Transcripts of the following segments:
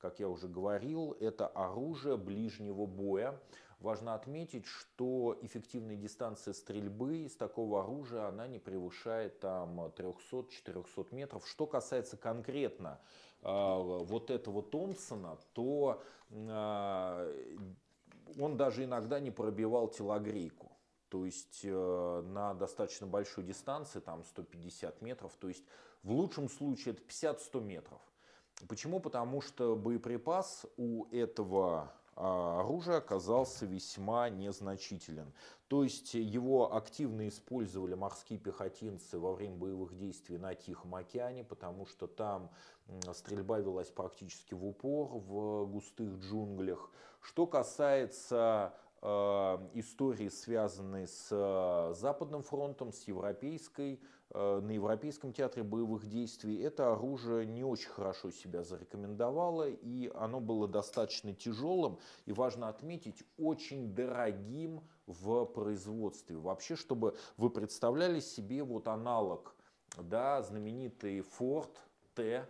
как я уже говорил, это оружие ближнего боя. Важно отметить, что эффективная дистанция стрельбы из такого оружия, она не превышает там 300-400 метров. Что касается конкретно э, вот этого Томпсона, то э, он даже иногда не пробивал телогрейку. То есть э, на достаточно большой дистанции, там 150 метров, то есть в лучшем случае это 50-100 метров. Почему? Потому что боеприпас у этого а, оружия оказался весьма незначителен. То есть его активно использовали морские пехотинцы во время боевых действий на Тихом океане, потому что там стрельба велась практически в упор в густых джунглях. Что касается Э, истории, связанные с э, Западным фронтом, с европейской, э, на Европейском театре боевых действий, это оружие не очень хорошо себя зарекомендовало, и оно было достаточно тяжелым, и важно отметить, очень дорогим в производстве. Вообще, чтобы вы представляли себе вот аналог, да, знаменитый Ford T,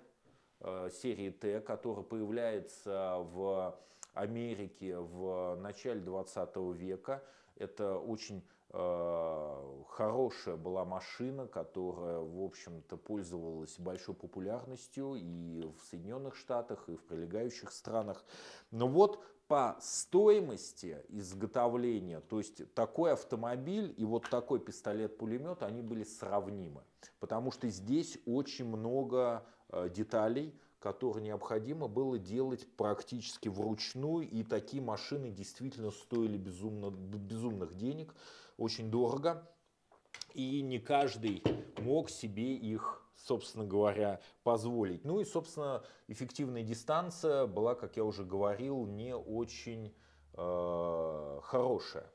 серии Т, который появляется в Америки в начале 20 века. Это очень э, хорошая была машина, которая, в общем-то, пользовалась большой популярностью и в Соединенных Штатах, и в прилегающих странах. Но вот по стоимости изготовления, то есть такой автомобиль и вот такой пистолет-пулемет, они были сравнимы. Потому что здесь очень много э, деталей, которые необходимо было делать практически вручную, и такие машины действительно стоили безумно, безумных денег, очень дорого, и не каждый мог себе их, собственно говоря, позволить. Ну и, собственно, эффективная дистанция была, как я уже говорил, не очень э, хорошая.